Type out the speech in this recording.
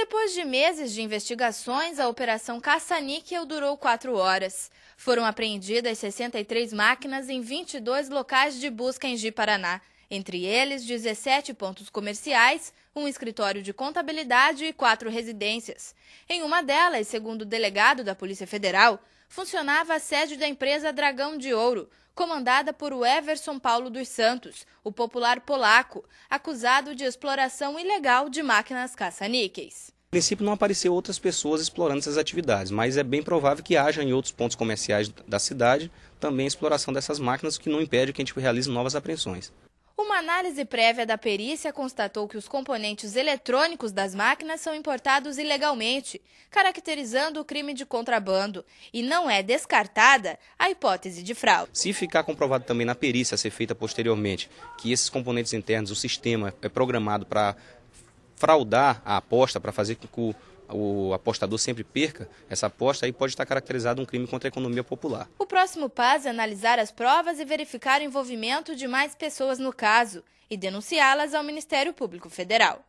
Depois de meses de investigações, a Operação Caça-Níquel durou quatro horas. Foram apreendidas 63 máquinas em 22 locais de busca em Ji-Paraná entre eles 17 pontos comerciais, um escritório de contabilidade e quatro residências. Em uma delas, segundo o delegado da Polícia Federal, funcionava a sede da empresa Dragão de Ouro, comandada por Everson Paulo dos Santos, o popular polaco, acusado de exploração ilegal de máquinas caça-níqueis. No princípio não apareceu outras pessoas explorando essas atividades, mas é bem provável que haja em outros pontos comerciais da cidade também exploração dessas máquinas, o que não impede que a gente realize novas apreensões. Uma análise prévia da perícia constatou que os componentes eletrônicos das máquinas são importados ilegalmente, caracterizando o crime de contrabando, e não é descartada a hipótese de fraude. Se ficar comprovado também na perícia a ser feita posteriormente que esses componentes internos, o sistema é programado para fraudar a aposta para fazer com que o o apostador sempre perca essa aposta, aí pode estar caracterizado um crime contra a economia popular. O próximo passo é analisar as provas e verificar o envolvimento de mais pessoas no caso e denunciá-las ao Ministério Público Federal.